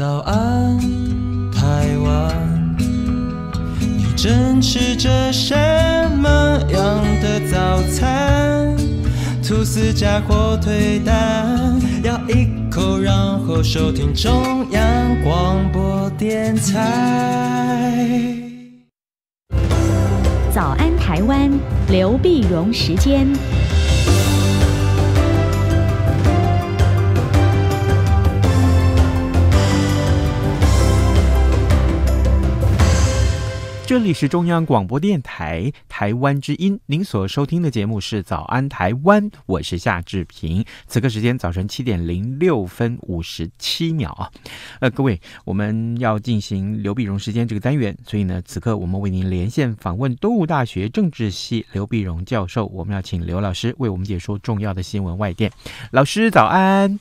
早安，台湾。你正吃着什么样的早餐？吐司加火腿蛋，咬一口然后收听中央广播电台。早安，台湾，刘碧荣时间。这里是中央广播电台台湾之音，您所收听的节目是《早安台湾》，我是夏志平。此刻时间早晨七点零六分五十七秒啊，呃，各位，我们要进行刘碧荣时间这个单元，所以呢，此刻我们为您连线访问东吴大学政治系刘碧荣教授，我们要请刘老师为我们解说重要的新闻外电。老师，早安。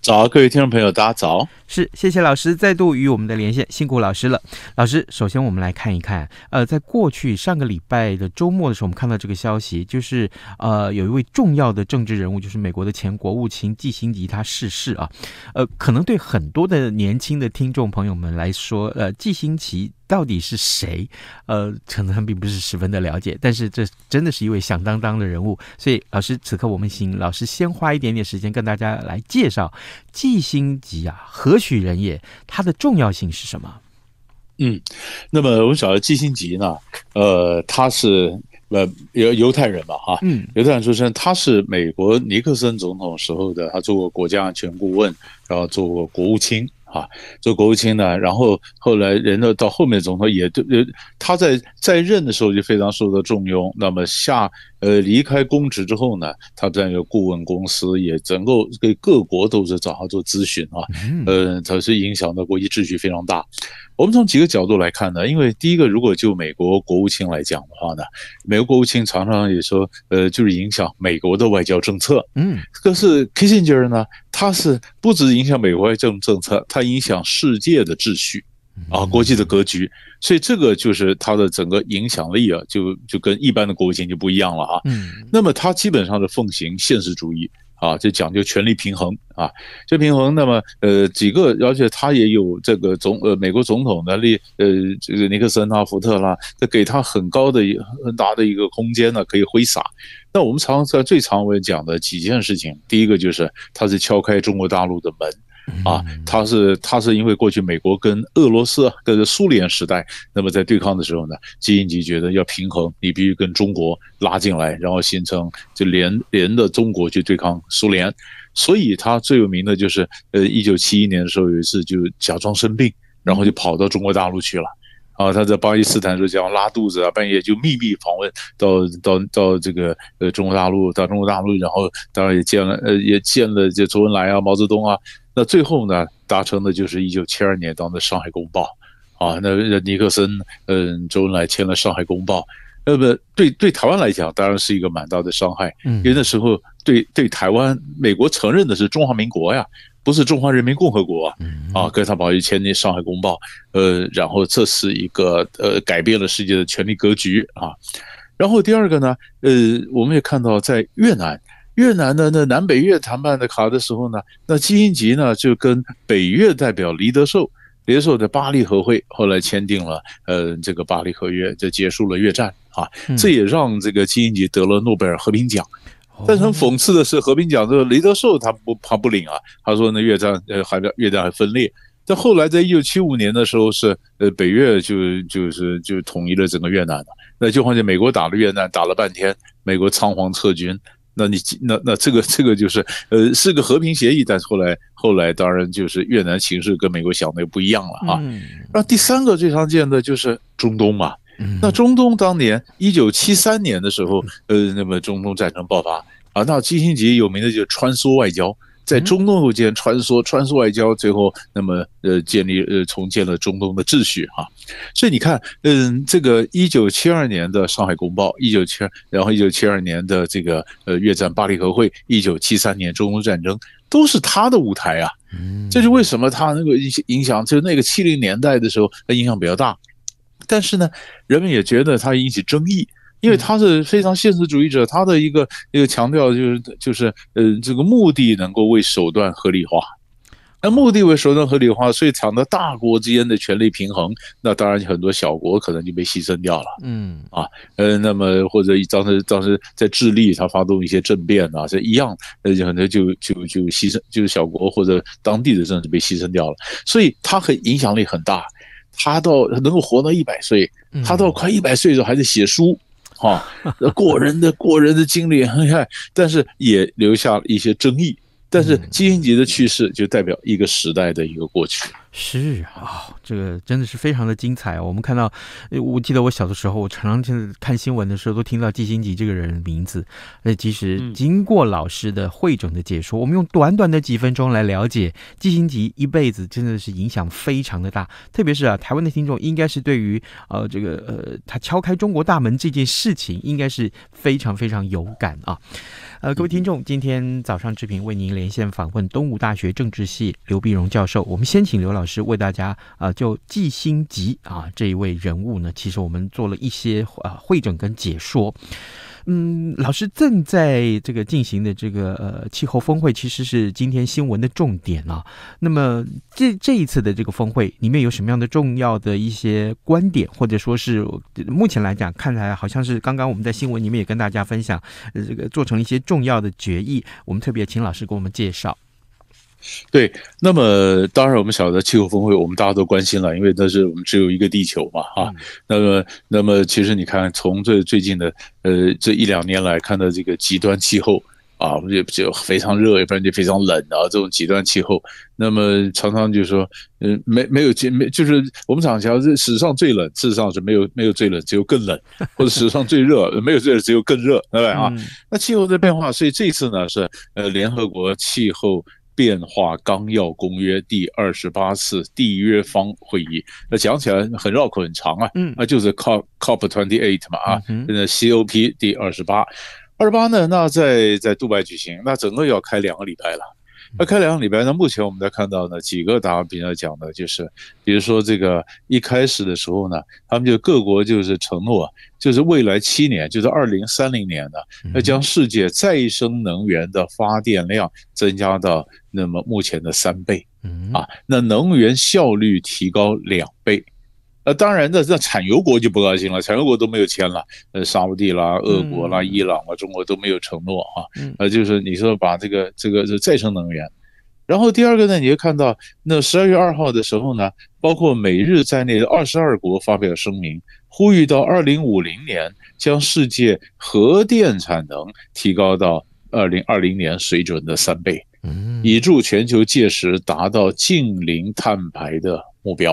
早，各位听众朋友，大家早。是，谢谢老师再度与我们的连线，辛苦老师了。老师，首先我们来看一看，呃，在过去上个礼拜的周末的时候，我们看到这个消息，就是呃，有一位重要的政治人物，就是美国的前国务卿基辛吉，他逝世啊。呃，可能对很多的年轻的听众朋友们来说，呃，基辛奇到底是谁？呃，可能并不是十分的了解，但是这真的是一位响当当的人物。所以，老师此刻我们请老师先花一点点时间跟大家来介绍季辛吉啊，何许人也？他的重要性是什么？嗯，那么我们晓得季辛吉呢？呃，他是呃犹犹太人吧？哈，嗯，犹太人出身。他是美国尼克森总统时候的，他做过国家安全顾问，然后做过国务卿。啊，做国务卿呢，然后后来人呢到后面总统也对呃，他在在任的时候就非常受到重用。那么下呃离开公职之后呢，他在一个顾问公司也整个给各国都是找他做咨询啊，嗯，呃，他是影响到国际秩序非常大。我们从几个角度来看呢，因为第一个，如果就美国国务卿来讲的话呢，美国国务卿常常也说，呃，就是影响美国的外交政策。嗯，可是 Kissinger 呢？它是不止影响美国这种政策，它影响世界的秩序，啊，国际的格局，所以这个就是它的整个影响力啊，就就跟一般的国务卿就不一样了啊。嗯，那么它基本上是奉行现实主义啊，就讲究权力平衡啊，这平衡那么呃几个，而且他也有这个总呃美国总统的力呃，这个尼克森啊、福特啦，这给他很高的很大的一个空间呢，可以挥洒。那我们常在最常会讲的几件事情，第一个就是他是敲开中国大陆的门，啊，他是他是因为过去美国跟俄罗斯跟苏联时代，那么在对抗的时候呢，基辛格觉得要平衡，你必须跟中国拉进来，然后形成就连连的中国去对抗苏联，所以他最有名的就是，呃，一九七一年的时候有一次就假装生病，然后就跑到中国大陆去了。啊，他在巴基斯坦说讲拉肚子啊，半夜就秘密访问到到到这个呃中国大陆，到中国大陆，然后当然也见了呃也见了这周恩来啊、毛泽东啊。那最后呢，达成的就是一九七二年当的《上海公报》啊。那尼克森嗯，周恩来签了《上海公报》，那么对对台湾来讲，当然是一个蛮大的伤害，因为那时候对对台湾，美国承认的是中华民国呀。不是中华人民共和国啊，啊，跟他跑去签订《上海公报》，呃，然后这是一个呃改变了世界的权力格局啊。然后第二个呢，呃，我们也看到在越南，越南的那南北越谈判的卡的时候呢，那基辛格呢就跟北越代表黎德寿，黎德寿在巴黎和会后来签订了，呃，这个巴黎合约就结束了越战啊，这也让这个基辛格得了诺贝尔和平奖。但是很讽刺的是，和平奖这个雷德寿他不他不领啊。他说那越战呃还越战还分裂。但后来在一九七五年的时候是呃北越就就是就统一了整个越南那就况且美国打了越南打了半天，美国仓皇撤军。那你那那这个这个就是呃是个和平协议，但是后来后来当然就是越南形势跟美国想的又不一样了啊。那第三个最常见的就是中东嘛。那中东当年一九七三年的时候，呃，那么中东战争爆发啊，那基辛格有名的就是穿梭外交，在中东间穿梭，穿梭外交最后那么呃建立呃重建了中东的秩序哈，所以你看，嗯，这个一九七二年的上海公报，一九七二，然后一九七二年的这个呃越战巴黎和会，一九七三年中东战争都是他的舞台啊，嗯，这是为什么他那个影响，就那个七零年代的时候，他影响比较大。但是呢，人们也觉得他引起争议，因为他是非常现实主义者，他的一个一个强调就是就是呃，这个目的能够为手段合理化。那目的为手段合理化，所以抢得大国之间的权力平衡，那当然很多小国可能就被牺牲掉了。嗯啊，呃，那么或者当时当时在智利，他发动一些政变啊，这一样，呃，很多就就就牺牲，就是小国或者当地的政治被牺牲掉了，所以他很影响力很大。他到能够活到一百岁，他到快一百岁的时候还在写书，哈，过人的过人的经历，看，但是也留下了一些争议。但是基辛林的去世就代表一个时代的一个过去。是啊，这个真的是非常的精彩啊！我们看到，我记得我小的时候，我常常看新闻的时候，都听到季星吉这个人名字。那其实经过老师的汇总的解说，我们用短短的几分钟来了解季星吉一辈子，真的是影响非常的大。特别是啊，台湾的听众应该是对于呃这个呃他敲开中国大门这件事情，应该是非常非常有感啊。呃，各位听众，今天早上志平为您连线访问东吴大学政治系刘碧荣教授。我们先请刘老师为大家啊，就季新吉啊这一位人物呢，其实我们做了一些啊会诊跟解说。嗯，老师正在这个进行的这个呃气候峰会，其实是今天新闻的重点啊。那么这这一次的这个峰会里面有什么样的重要的一些观点，或者说是目前来讲，看来好像是刚刚我们在新闻里面也跟大家分享，呃，这个做成一些重要的决议，我们特别请老师给我们介绍。对，那么当然我们晓得气候峰会，我们大家都关心了，因为那是我们只有一个地球嘛，啊，那么那么其实你看，从最最近的呃这一两年来看的这个极端气候啊，就就非常热，要不然就非常冷啊，这种极端气候，那么常常就是说，嗯，没没有没就是我们常讲这史上最冷，事实上是没有没有最冷，只有更冷，或者史上最热，没有最热，只有更热，对吧？啊，那气候的变化，所以这次呢是呃联合国气候。《变化纲要公约》第二十八次缔约方会议，那讲起来很绕口，很长啊。嗯，那就是 COP COP twenty eight 嘛啊，那 COP 第二十八，二十八呢？那在在杜拜举行，那整个要开两个礼拜了。那开两个礼拜呢？目前我们在看到呢几个答案，比较讲的就是，比如说这个一开始的时候呢，他们就各国就是承诺，就是未来七年，就是二零三零年呢，要将世界再生能源的发电量增加到那么目前的三倍，嗯啊，那能源效率提高两倍。呃，当然那那产油国就不高兴了，产油国都没有签了，呃，沙地啦、俄国啦、伊朗啊，中国都没有承诺哈。呃，就是你说把这个这个再生能源，然后第二个呢，你就看到那十二月二号的时候呢，包括美日在内的二十二国发表声明，呼吁到二零五零年将世界核电产能提高到二零二零年水准的三倍，以助全球届时达到净零碳排的目标，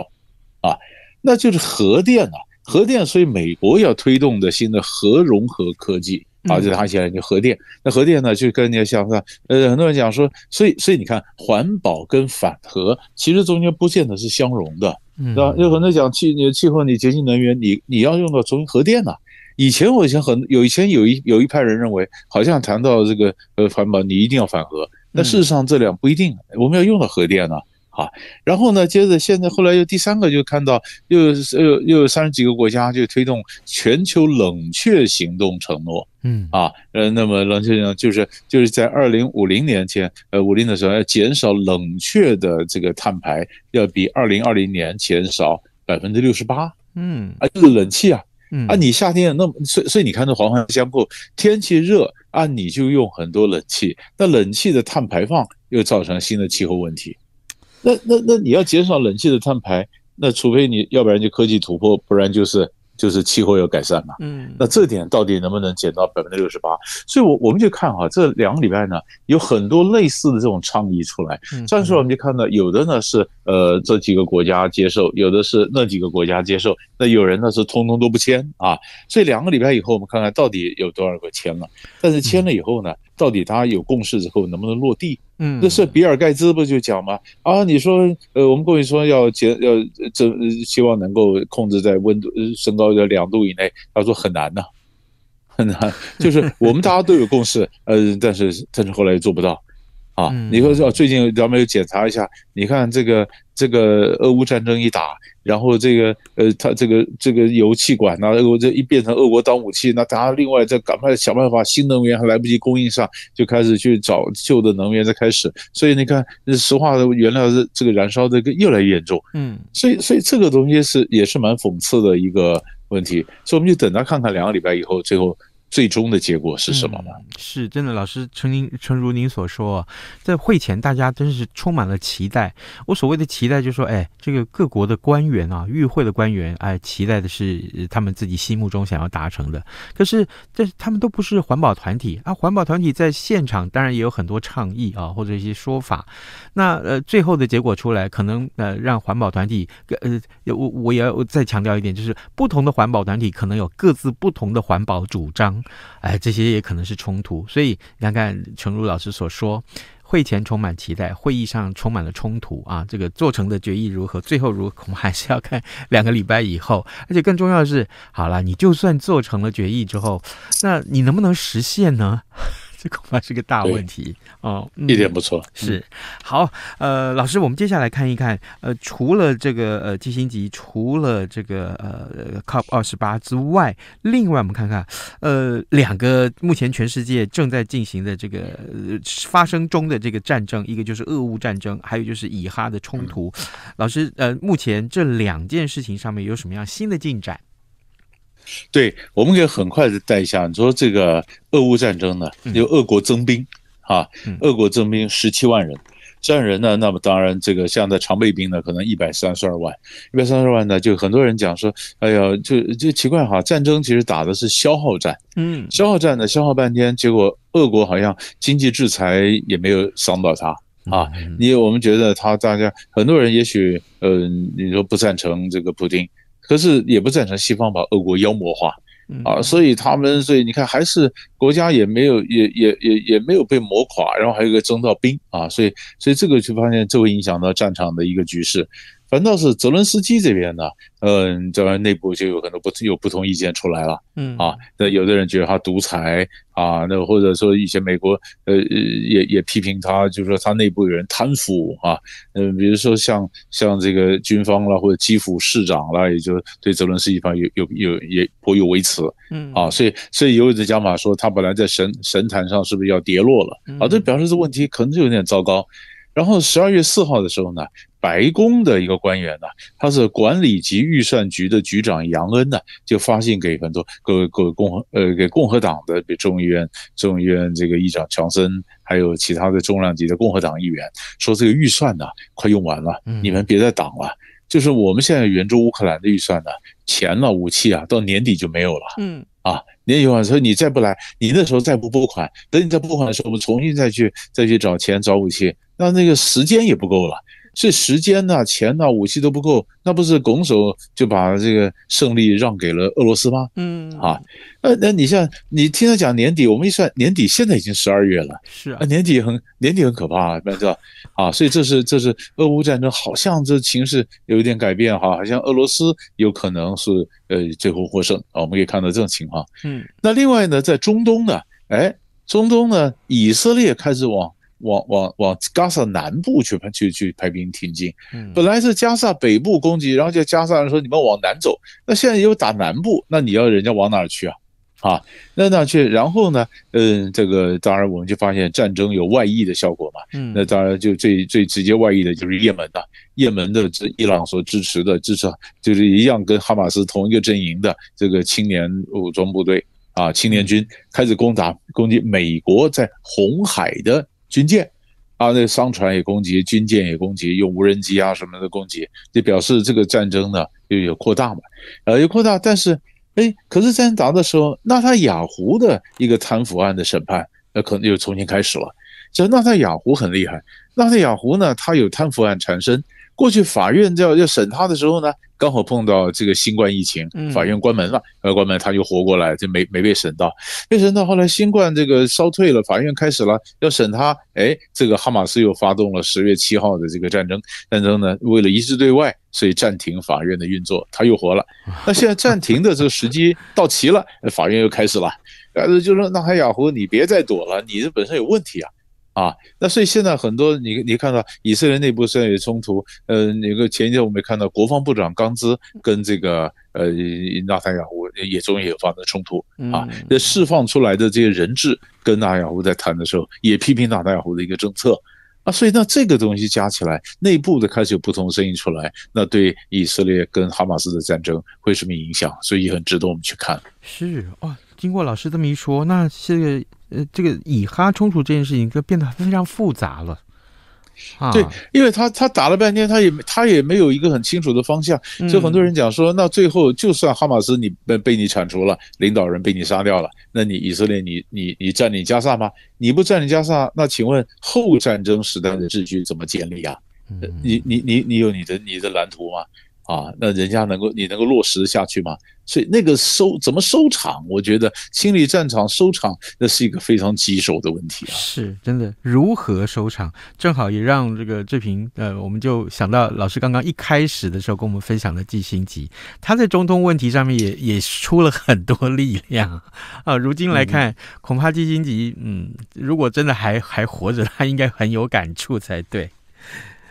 啊。那就是核电啊，核电，所以美国要推动的新的核融合科技啊，就他现在就核电。那核电呢，就跟人家像呃，很多人讲说，所以所以你看，环保跟反核其实中间不见得是相容的，是吧？有很多讲气气候，你洁净能源，你你要用到从核电啊。以前我以前很有以前有一有一派人认为，好像谈到这个呃环保，你一定要反核。那事实上，这两不一定，我们要用到核电啊。啊，然后呢？接着现在后来又第三个就看到，又又又有三十几个国家就推动全球冷却行动承诺。嗯啊，呃，那么冷却行动就是就是在二零五零年前，呃，五零的时候要减少冷却的这个碳排，要比二零二零年前少百分之六十八。嗯啊，就是冷气啊，啊，你夏天那么，所以所以你看这环环相扣，天气热啊，你就用很多冷气，那冷气的碳排放又造成新的气候问题。那那那你要减少冷气的碳排，那除非你要不然就科技突破，不然就是就是气候要改善嘛。嗯，那这点到底能不能减到百分之六十八？所以，我我们就看哈，这两个礼拜呢，有很多类似的这种倡议出来。暂时我们就看到，有的呢是呃这几个国家接受，有的是那几个国家接受。那有人呢是通通都不签啊。所以两个礼拜以后，我们看看到底有多少个签了。但是签了以后呢，到底大家有共识之后，能不能落地？嗯，那是比尔盖茨不就讲吗？啊，你说，呃，我们过去说要减，要这，希望能够控制在温度升高两度以内，他说很难呐，很难。就是我们大家都有共识，呃，但是但是后来做不到。啊，你说是啊，最近咱们又检查一下，你看这个这个俄乌战争一打，然后这个呃，他这个这个油气管，俄国这一变成俄国当武器，那家另外再赶快想办法新能源还来不及供应上，就开始去找旧的能源再开始。所以你看，石化的原料的这个燃烧这个越来越严重，嗯，所以所以这个东西是也是蛮讽刺的一个问题。所以我们就等他看看两个礼拜以后，最后。最终的结果是什么吗？是，真的，老师，诚您，诚如您所说，在会前大家真是充满了期待。我所谓的期待，就是说，哎，这个各国的官员啊，与会的官员，哎，期待的是他们自己心目中想要达成的。可是，这他们都不是环保团体啊。环保团体在现场当然也有很多倡议啊，或者一些说法。那呃，最后的结果出来，可能呃，让环保团体呃，我我也要再强调一点，就是不同的环保团体可能有各自不同的环保主张。哎，这些也可能是冲突，所以你看看陈如老师所说，会前充满期待，会议上充满了冲突啊！这个做成的决议如何？最后如我们还是要看两个礼拜以后，而且更重要的是，好了，你就算做成了决议之后，那你能不能实现呢？这恐怕是个大问题哦，一点不错，是好。呃，老师，我们接下来看一看，呃，除了这个呃，基星级，除了这个呃，COP 二十八之外，另外我们看看，呃，两个目前全世界正在进行的这个发生中的这个战争，一个就是俄乌战争，还有就是以哈的冲突。老师，呃，目前这两件事情上面有什么样新的进展？对，我们可以很快的带一下。你说这个俄乌战争呢，有俄国增兵，哈，俄国增兵十七万人，这人呢，那么当然这个像在常备兵呢，可能一百三十二万，一百三十万呢，就很多人讲说，哎呀，就就奇怪哈，战争其实打的是消耗战，嗯，消耗战呢，消耗半天，结果俄国好像经济制裁也没有伤到他啊。你我们觉得他大家很多人也许，嗯，你说不赞成这个普京。可是也不赞成西方把俄国妖魔化，啊，所以他们，所以你看，还是国家也没有，也也也也没有被磨垮，然后还有一个征到兵啊，所以，所以这个就发现，这会影响到战场的一个局势。反倒是泽伦斯基这边呢，嗯，这边内部就有很多不有不同意见出来了，嗯啊，那有的人觉得他独裁啊，那或者说一些美国，呃呃，也也批评他，就是说他内部有人贪腐啊，嗯，比如说像像这个军方了，或者基辅市长了，也就对泽伦斯基方有有有也颇有微词，嗯啊，所以所以有一种讲法说他本来在神神坛上是不是要跌落了啊，这表示这问题可能就有点糟糕。然后十二月四号的时候呢。白宫的一个官员呢，他是管理及预算局的局长杨恩呢，就发信给很多，各给共和呃给共和党的，比如众议院、众议院这个议长强森，还有其他的重量级的共和党议员，说这个预算呢快用完了，你们别再挡了。就是我们现在援助乌克兰的预算呢，钱了武器啊，到年底就没有了。嗯啊，年底了，所以你再不来，你那时候再不拨款，等你再拨款的时候，我们重新再去再去找钱找武器，那那个时间也不够了。这时间呐，钱呐，武器都不够，那不是拱手就把这个胜利让给了俄罗斯吗？嗯啊，那那你像你听他讲年底，我们一算年底，现在已经十二月了，是啊，年底很年底很可怕，知道啊，所以这是这是俄乌战争，好像这形势有一点改变，哈，好像俄罗斯有可能是呃最后获胜，啊，我们可以看到这种情况。嗯，那另外呢，在中东呢，哎，中东呢，以色列开始往。往往往加沙南部去排去去排兵挺进，本来是加沙北部攻击，然后就加沙人说你们往南走，那现在又打南部，那你要人家往哪儿去啊？啊，那哪去？然后呢？嗯，这个当然我们就发现战争有外溢的效果嘛。嗯，那当然就最最直接外溢的就是也门的，也门的这伊朗所支持的支持就是一样跟哈马斯同一个阵营的这个青年武装部队啊，青年军开始攻打攻击美国在红海的。军舰，啊，那商船也攻击，军舰也攻击，用无人机啊什么的攻击，就表示这个战争呢又有扩大嘛，呃，有扩大，但是，哎，可是三打的时候，纳塔雅胡的一个贪腐案的审判，那可能又重新开始了，这纳塔雅胡很厉害，纳塔雅胡呢，他有贪腐案缠身。过去法院要要审他的时候呢，刚好碰到这个新冠疫情，法院关门了，呃，关门他就活过来，就没没被审到。被审到后来新冠这个烧退了，法院开始了要审他，哎，这个哈马斯又发动了十月七号的这个战争，战争呢为了一致对外，所以暂停法院的运作，他又活了。那现在暂停的这个时机到齐了，法院又开始了，呃，就说纳海雅胡你别再躲了，你这本身有问题啊。啊，那所以现在很多你你看到以色列内部虽然有冲突，嗯，那个前一天我们也看到国防部长刚兹跟这个呃纳坦雅胡也终于有发生冲突啊，那释放出来的这些人质跟纳坦雅胡在谈的时候也批评纳坦雅胡的一个政策啊，所以那这个东西加起来，内部的开始有不同声音出来，那对以色列跟哈马斯的战争会什么影响？所以很值得我们去看。是啊，经过老师这么一说，那这个呃，这个以哈冲突这件事情就变得非常复杂了，啊，对，因为他他打了半天，他也他也没有一个很清楚的方向，所以很多人讲说，那最后就算哈马斯你被被你铲除了，领导人被你杀掉了，那你以色列你你你占领加萨吗？你不占领加萨，那请问后战争时代的秩序怎么建立啊？嗯，你你你你有你的你的蓝图吗？啊，那人家能够你能够落实下去吗？所以那个收怎么收场？我觉得清理战场收场，那是一个非常棘手的问题啊。是，真的如何收场？正好也让这个志平，呃，我们就想到老师刚刚一开始的时候跟我们分享的季新吉，他在中东问题上面也也出了很多力量啊。如今来看，恐怕季新吉，嗯，如果真的还还活着，他应该很有感触才对。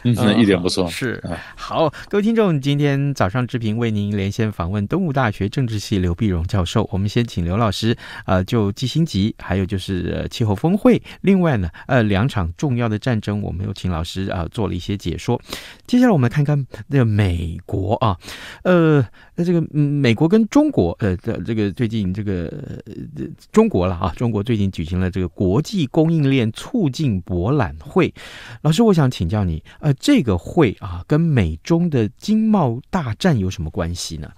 嗯，一点不错，是。好，各位听众，今天早上志平为您连线访问东吴大学政治系刘碧荣教授。我们先请刘老师啊，就基辛吉，还有就是气候峰会，另外呢，呃，两场重要的战争，我们有请老师啊做了一些解说。接下来我们看看那个美国啊，呃。那这个美国跟中国，呃，这这个最近这个中国了啊，中国最近举行了这个国际供应链促进博览会。老师，我想请教你，呃，这个会啊，跟美中的经贸大战有什么关系呢？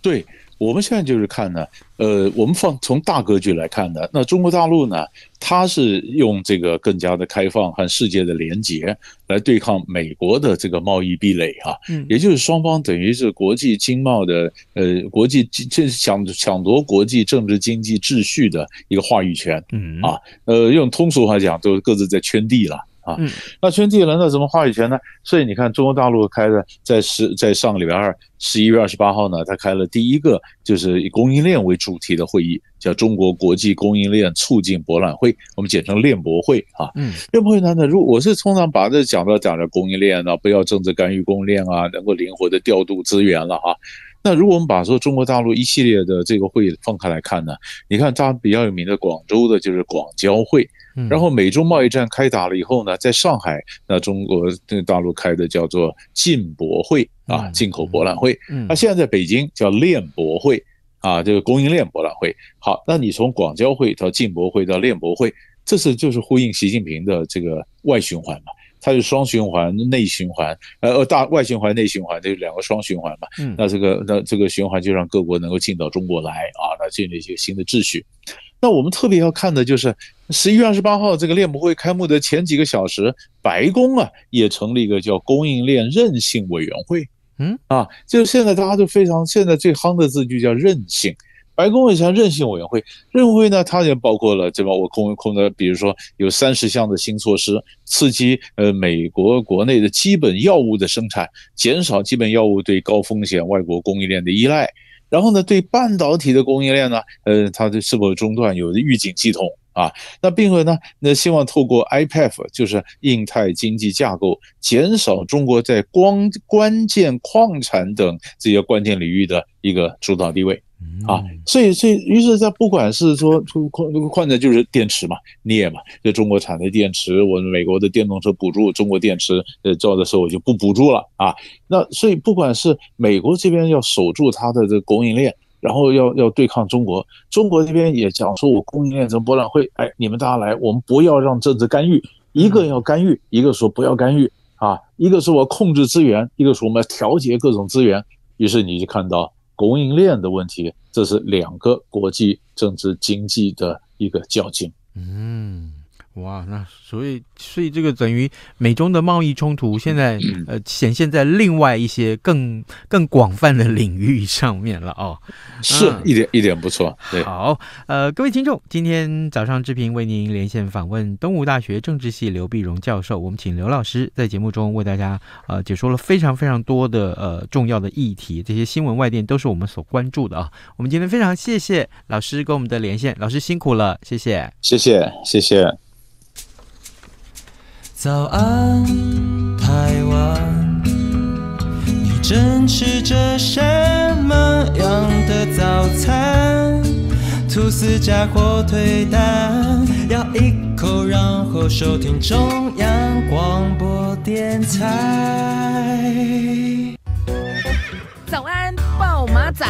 对，我们现在就是看呢，呃，我们放从大格局来看的，那中国大陆呢，它是用这个更加的开放和世界的连接来对抗美国的这个贸易壁垒啊，嗯，也就是双方等于是国际经贸的，呃，国际这抢抢夺国际政治经济秩序的一个话语权，嗯啊，呃，用通俗话讲，都各自在圈地了。啊，嗯，那圈地轮那怎么话语权呢？所以你看，中国大陆开的在十在上个礼拜二十一月二十八号呢，他开了第一个就是以供应链为主题的会议，叫中国国际供应链促进博览会，我们简称链博会啊，嗯，链博会呢，那如我是通常把这讲到讲到供应链呢，不要政治干预供应链啊，能够灵活的调度资源了啊。那如果我们把说中国大陆一系列的这个会议放开来看呢，你看它比较有名的广州的就是广交会。然后，美中贸易战开打了以后呢，在上海，那中国那大陆开的叫做进博会啊，进口博览会。那现在在北京叫链博会啊，这个供应链博览会。好，那你从广交会到进博会到链博会，这是就是呼应习近平的这个外循环嘛？它是双循环、内循环，呃呃，大外循环、内循环，这是两个双循环嘛？那这个那这个循环就让各国能够进到中国来啊，那建立一些新的秩序。那我们特别要看的就是。十一月二十八号，这个链博会开幕的前几个小时，白宫啊也成立一个叫供应链韧性委员会。嗯啊，就是现在大家都非常现在最夯的字就叫韧性。白宫也像韧性委员会。委员会呢，它也包括了这个我空空的，比如说有三十项的新措施，刺激呃美国国内的基本药物的生产，减少基本药物对高风险外国供应链的依赖。然后呢，对半导体的供应链呢，呃，它的是否中断有预警系统。啊，那并为呢？那希望透过 IPF，就是印太经济架构，减少中国在光关键矿产等这些关键领域的一个主导地位。啊，所以所以于是在不管是说矿矿产就是电池嘛，镍嘛，这中国产的电池，我们美国的电动车补助，中国电池呃造的时候我就不补助了啊。那所以不管是美国这边要守住它的这供应链。然后要要对抗中国，中国这边也讲说，我供应链展博览会，哎，你们大家来，我们不要让政治干预，一个要干预，一个说不要干预啊，一个是我控制资源，一个说我们要调节各种资源，于是你就看到供应链的问题，这是两个国际政治经济的一个较劲，嗯。哇，那所以，所以这个等于美中的贸易冲突 现在呃显现在另外一些更更广泛的领域上面了哦，是一点一点不错。对，好，呃，各位听众，今天早上志平为您连线访问东吴大学政治系刘碧荣教授，我们请刘老师在节目中为大家呃解说了非常非常多的呃重要的议题，这些新闻外电都是我们所关注的啊。我们今天非常谢谢老师跟我们的连线，老师辛苦了，谢谢，谢谢，谢谢。早安，台湾。你正吃着什么样的早餐？吐司加火腿蛋，咬一口然后收听中央广播电台。早安，暴马仔。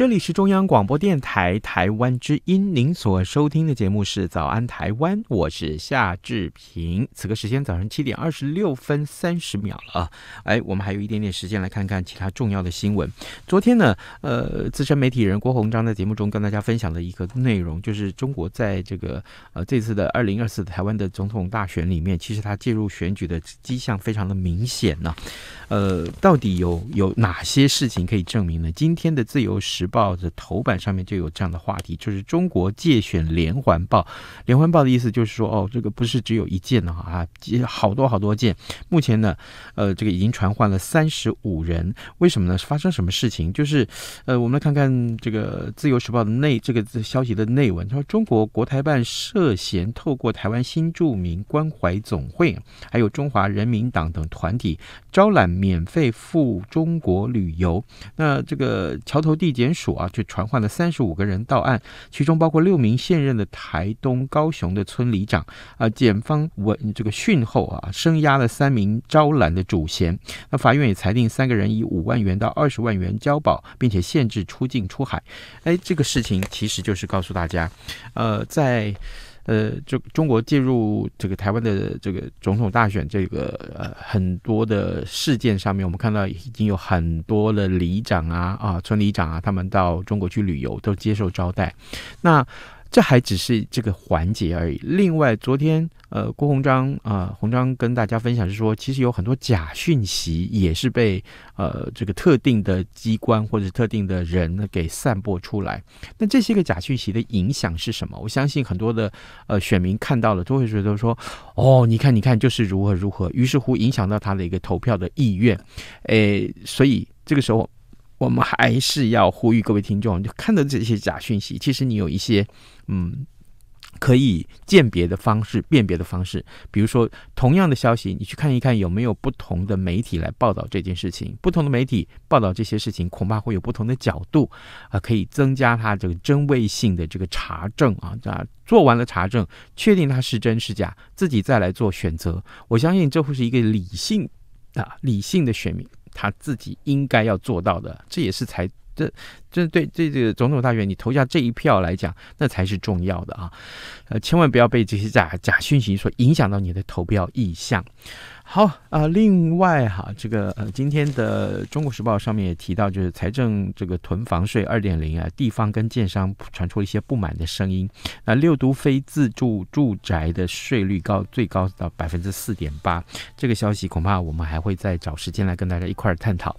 这里是中央广播电台台湾之音，您所收听的节目是《早安台湾》，我是夏志平。此刻时间早上七点二十六分三十秒了啊！哎，我们还有一点点时间来看看其他重要的新闻。昨天呢，呃，资深媒体人郭鸿章在节目中跟大家分享了一个内容，就是中国在这个呃这次的二零二四台湾的总统大选里面，其实他介入选举的迹象非常的明显呢。呃，到底有有哪些事情可以证明呢？今天的自由时。报的头版上面就有这样的话题，就是中国借选连环报，连环报的意思就是说，哦，这个不是只有一件呢，啊，好多好多件。目前呢，呃，这个已经传唤了三十五人。为什么呢？发生什么事情？就是，呃，我们来看看这个《自由时报》的内这个消息的内文。他说，中国国台办涉嫌透过台湾新著名关怀总会，还有中华人民党等团体，招揽免费赴中国旅游。那这个桥头地检署。署啊，就传唤了三十五个人到案，其中包括六名现任的台东、高雄的村里长啊。检方闻这个讯后啊，声押了三名招揽的主嫌。那法院也裁定三个人以五万元到二十万元交保，并且限制出境出海。哎，这个事情其实就是告诉大家，呃，在。呃，就中国介入这个台湾的这个总统大选这个呃很多的事件上面，我们看到已经有很多的里长啊啊村里长啊，他们到中国去旅游都接受招待，那。这还只是这个环节而已。另外，昨天呃，郭鸿章啊，鸿章跟大家分享是说，其实有很多假讯息也是被呃这个特定的机关或者特定的人给散播出来。那这些个假讯息的影响是什么？我相信很多的呃选民看到了都会觉得说，哦，你看，你看，就是如何如何，于是乎影响到他的一个投票的意愿。诶，所以这个时候。我们还是要呼吁各位听众，就看到这些假讯息，其实你有一些嗯可以鉴别的方式、辨别的方式。比如说，同样的消息，你去看一看有没有不同的媒体来报道这件事情。不同的媒体报道这些事情，恐怕会有不同的角度啊，可以增加它这个真伪性的这个查证啊。啊，做完了查证，确定它是真是假，自己再来做选择。我相信这会是一个理性啊理性的选民。他自己应该要做到的，这也是才这。这对对这个总统大选，你投下这一票来讲，那才是重要的啊！呃，千万不要被这些假假讯息所影响到你的投票意向。好啊，另外哈，这个呃，今天的《中国时报》上面也提到，就是财政这个囤房税二点零啊，地方跟建商传出了一些不满的声音。那六都非自住住宅的税率高，最高到百分之四点八。这个消息恐怕我们还会再找时间来跟大家一块儿探讨。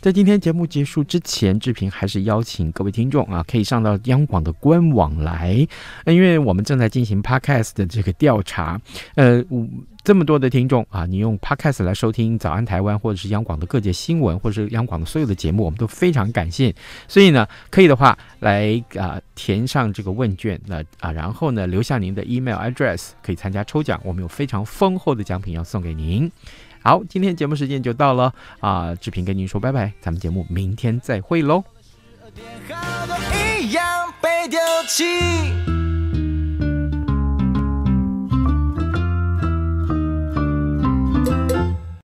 在今天节目结束之前，志平还是。邀请各位听众啊，可以上到央广的官网来，那因为我们正在进行 Podcast 的这个调查，呃，这么多的听众啊，你用 Podcast 来收听《早安台湾》或者是央广的各界新闻，或者是央广的所有的节目，我们都非常感谢。所以呢，可以的话来啊填上这个问卷，那啊然后呢留下您的 Email address，可以参加抽奖，我们有非常丰厚的奖品要送给您。好，今天节目时间就到了啊，志平跟您说拜拜，咱们节目明天再会喽。变好都一样被丢弃。